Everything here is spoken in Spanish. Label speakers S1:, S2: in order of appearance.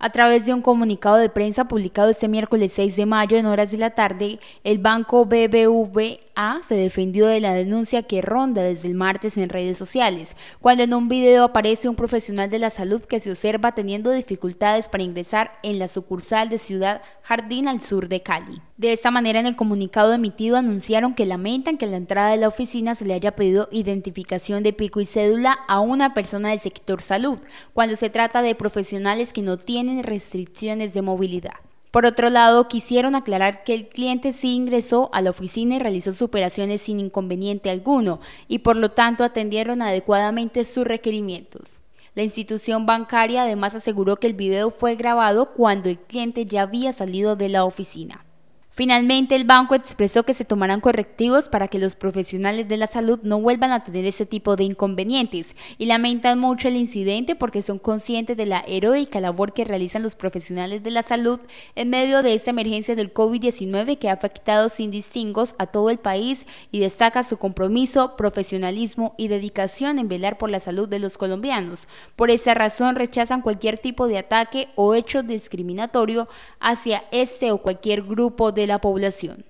S1: A través de un comunicado de prensa publicado este miércoles 6 de mayo en horas de la tarde, el banco BBVA se defendió de la denuncia que ronda desde el martes en redes sociales, cuando en un video aparece un profesional de la salud que se observa teniendo dificultades para ingresar en la sucursal de Ciudad Jardín al sur de Cali. De esta manera, en el comunicado emitido anunciaron que lamentan que a la entrada de la oficina se le haya pedido identificación de pico y cédula a una persona del sector salud, cuando se trata de profesionales que no tienen restricciones de movilidad. Por otro lado, quisieron aclarar que el cliente sí ingresó a la oficina y realizó sus operaciones sin inconveniente alguno y por lo tanto atendieron adecuadamente sus requerimientos. La institución bancaria además aseguró que el video fue grabado cuando el cliente ya había salido de la oficina. Finalmente, el banco expresó que se tomarán correctivos para que los profesionales de la salud no vuelvan a tener ese tipo de inconvenientes y lamentan mucho el incidente porque son conscientes de la heroica labor que realizan los profesionales de la salud en medio de esta emergencia del COVID-19 que ha afectado sin distingos a todo el país y destaca su compromiso, profesionalismo y dedicación en velar por la salud de los colombianos. Por esa razón, rechazan cualquier tipo de ataque o hecho discriminatorio hacia este o cualquier grupo de la población.